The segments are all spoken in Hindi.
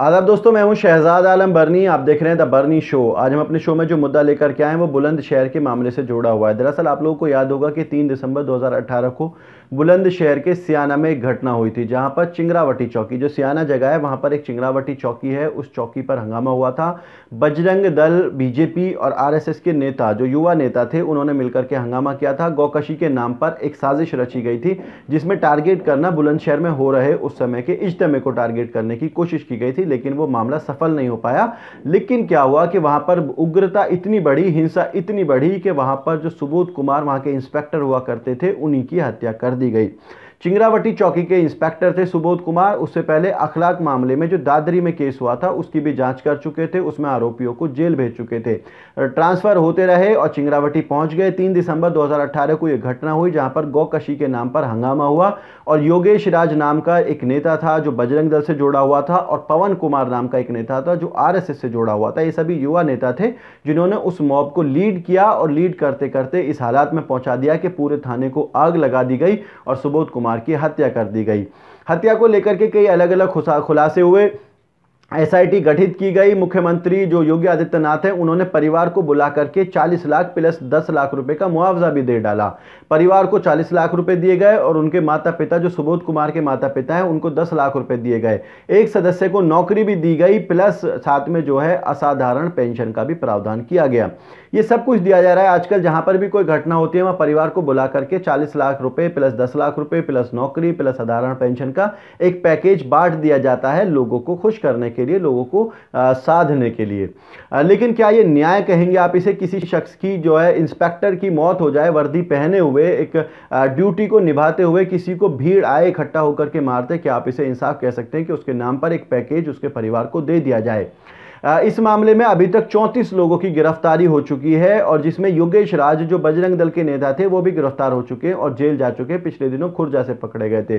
आदाब दोस्तों मैं हूं शहजाद आलम बर्नी आप देख रहे हैं द बर्नी शो आज हम अपने शो में जो मुद्दा लेकर के आए हैं वो बुलंदशहर के मामले से जुड़ा हुआ है दरअसल आप लोगों को याद होगा कि 3 दिसंबर 2018 को बुलंदशहर के सियाना में एक घटना हुई थी जहां पर चिंगरावटी चौकी जो सियाना जगह है वहां पर एक चिंगरावटी चौकी है उस चौकी पर हंगामा हुआ था बजरंग दल बीजेपी और आर के नेता जो युवा नेता थे उन्होंने मिलकर के हंगामा किया था गौकशी के नाम पर एक साजिश रची गई थी जिसमें टारगेट करना बुलंदशहर में हो रहे उस समय के इज्तमे को टारगेट करने की कोशिश की गई थी थी लेकिन वो मामला सफल नहीं हो पाया लेकिन क्या हुआ कि वहाँ पर उग्रता इतनी बढ़ी हिंसा इतनी बढ़ी कि वहाँ पर जो सुबोध कुमार वहाँ के इंस्पेक्टर हुआ करते थे उन्हीं की हत्या कर दी गई चिंगरावटी चौकी के इंस्पेक्टर थे सुबोध कुमार उससे पहले अखलाक मामले में जो दादरी में केस हुआ था उसकी भी जांच कर चुके थे उसमें आरोपियों को जेल भेज चुके थे ट्रांसफर होते रहे और चिंगरावटी पहुंच गए 3 दिसंबर 2018 को यह घटना हुई जहां पर गौकशी के नाम पर हंगामा हुआ और योगेश राज नाम का एक नेता था जो बजरंग दल से जुड़ा हुआ था और पवन कुमार नाम का एक नेता था जो आर से जुड़ा हुआ था ये सभी युवा नेता थे जिन्होंने उस मॉब को लीड किया और लीड करते करते इस हालात में पहुंचा दिया कि पूरे थाने को आग लगा दी गई और सुबोध कुमार की हत्या कर दी गई हत्या को लेकर के कई अलग अलग खुलासे हुए एसआईटी गठित की गई मुख्यमंत्री जो योगी आदित्यनाथ हैं उन्होंने परिवार को बुला करके 40 लाख प्लस 10 लाख रुपए का मुआवजा भी दे डाला परिवार को 40 लाख रुपए दिए गए और उनके माता पिता जो सुबोध कुमार के माता पिता हैं उनको 10 लाख रुपए दिए गए एक सदस्य को नौकरी भी दी गई प्लस साथ में जो है असाधारण पेंशन का भी प्रावधान किया गया ये सब कुछ दिया जा रहा है आजकल जहाँ पर भी कोई घटना होती है वहाँ परिवार को बुला करके चालीस लाख रुपये प्लस दस लाख रुपये प्लस नौकरी प्लस साधारण पेंशन का एक पैकेज बांट दिया जाता है लोगों को खुश करने के के लिए लोगों को साधने के लिए लेकिन क्या ये न्याय कहेंगे आप इसे किसी शख्स की जो है इंस्पेक्टर की मौत हो जाए वर्दी पहने हुए एक ड्यूटी को निभाते हुए किसी को भीड़ आए इकट्ठा होकर के मारते क्या आप इसे इंसाफ कह सकते हैं कि उसके नाम पर एक पैकेज उसके परिवार को दे दिया जाए इस मामले में अभी तक चौंतीस लोगों की गिरफ्तारी हो चुकी है और जिसमें योगेश राज जो बजरंग दल के नेता थे वो भी गिरफ्तार हो चुके हैं और जेल जा चुके हैं पिछले दिनों खुर्जा से पकड़े गए थे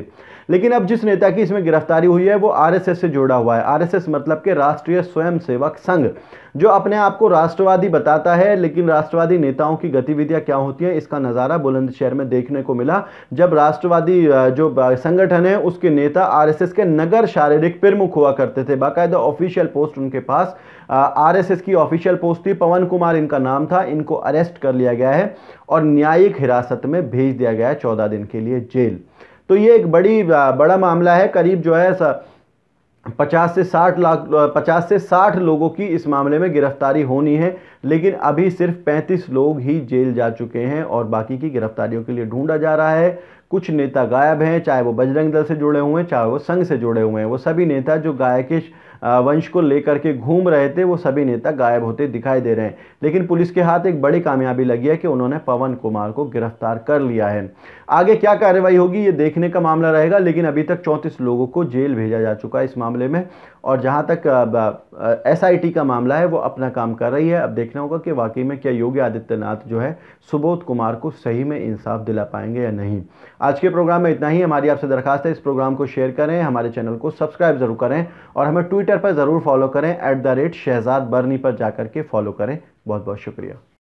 लेकिन अब जिस नेता की इसमें गिरफ्तारी हुई है वो आर से जुड़ा हुआ है आर मतलब के राष्ट्रीय स्वयंसेवक संघ जो अपने आप को राष्ट्रवादी बताता है लेकिन राष्ट्रवादी नेताओं की गतिविधियां क्या होती हैं इसका नज़ारा बुलंदशहर में देखने को मिला जब राष्ट्रवादी जो संगठन है उसके नेता आरएसएस के नगर शारीरिक प्रमुख हुआ करते थे बाकायदा ऑफिशियल पोस्ट उनके पास पास आरएसएस की ऑफिशियल पोस्ट थी पवन कुमार इनका नाम था इनको अरेस्ट कर लिया गया है और न्यायिक हिरासत में भेज दिया गया है चौदह दिन के लिए जेल तो ये एक बड़ी बड़ा मामला है करीब जो है सा, पचास से साठ लाख पचास से साठ लोगों की इस मामले में गिरफ्तारी होनी है लेकिन अभी सिर्फ पैंतीस लोग ही जेल जा चुके हैं और बाकी की गिरफ्तारियों के लिए ढूंढा जा रहा है कुछ नेता गायब हैं चाहे वो बजरंग दल से जुड़े हुए हैं चाहे वो संघ से जुड़े हुए हैं वो सभी नेता जो गाय के वंश को लेकर के घूम रहे थे वो सभी नेता गायब होते दिखाई दे रहे हैं लेकिन पुलिस के हाथ एक बड़ी कामयाबी लगी है कि उन्होंने पवन कुमार को गिरफ्तार कर लिया है आगे क्या कार्रवाई होगी ये देखने का मामला रहेगा लेकिन अभी तक चौंतीस लोगों को जेल भेजा जा चुका है इस मामले में और जहाँ तक एस का मामला है वो अपना काम कर रही है अब देखना होगा कि वाकई में क्या योगी आदित्यनाथ जो है सुबोध कुमार को सही में इंसाफ दिला पाएंगे या नहीं आज के प्रोग्राम में इतना ही हमारी आपसे दरखास्त है इस प्रोग्राम को शेयर करें हमारे चैनल को सब्सक्राइब ज़रूर करें और हमें ट्विटर पर ज़रूर फॉलो करें at the rate Shahzad Barni पर जाकर के फॉलो करें बहुत बहुत शुक्रिया